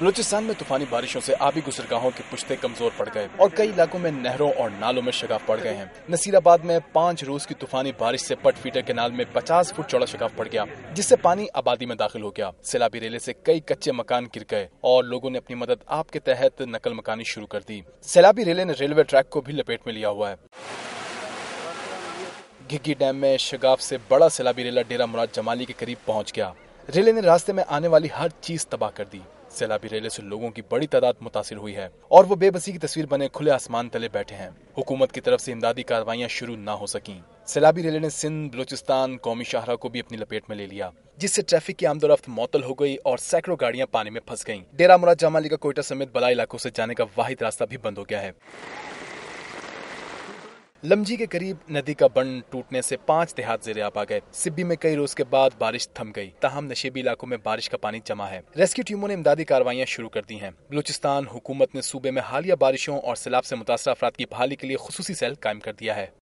बलूचिस्तान में तूफानी बारिशों से आबी गुजरगाहों के पुश्ते कमजोर पड़ गए और कई इलाकों में नहरों और नालों में शगाफ पड़ गए हैं नसीराबाद में पाँच रोज की तूफानी बारिश से पट फीटर केनाल में पचास फुट चौड़ा शगाफ पड़ गया जिससे पानी आबादी में दाखिल हो गया सैलाबी रेले से कई कच्चे मकान गिर गए और लोगों ने अपनी मदद आपके तहत नकल मकानी शुरू कर दी सैलाबी रेले ने रेलवे ट्रैक को भी लपेट में लिया हुआ है घिग्गी डैम में शगाफ से बड़ा सैलाबी रेला डेरा मुराद जमाली के करीब पहुंच गया रेले ने रास्ते में आने वाली हर चीज तबाह कर दी सैलाबी रेले से लोगों की बड़ी तादाद मुतासर हुई है और वो बेबसी की तस्वीर बने खुले आसमान तले बैठे हैं हुकूमत की तरफ से इमदादी कार्रवाइयाँ शुरू न हो सकी सैलाबी रेले ने सिंध बलोचिस्तान कौमी शाहरा को भी अपनी लपेट में ले लिया जिससे ट्रैफिक की आमदोरफ्त मौतल हो गई और सैकड़ों गाड़ियां पानी में फंस गईं। डेरा मुराद जामाली का कोयटा समेत बला इलाकों से जाने का वाहिद रास्ता भी बंद हो गया है लमजी के करीब नदी का बंड टूटने से पांच देहात आप आ गए सिब्बी में कई रोज के बाद बारिश थम गई तहम नशेबी इलाकों में बारिश का पानी जमा है रेस्क्यू टीमों ने इमदादी कार्रवाइयां शुरू कर दी हैं बलूचिस्तान हुकूमत ने सूबे में हालिया बारिशों और सैलाब से मुतासर अफराद की बहाली के लिए खसूसी सेल कायम कर दिया है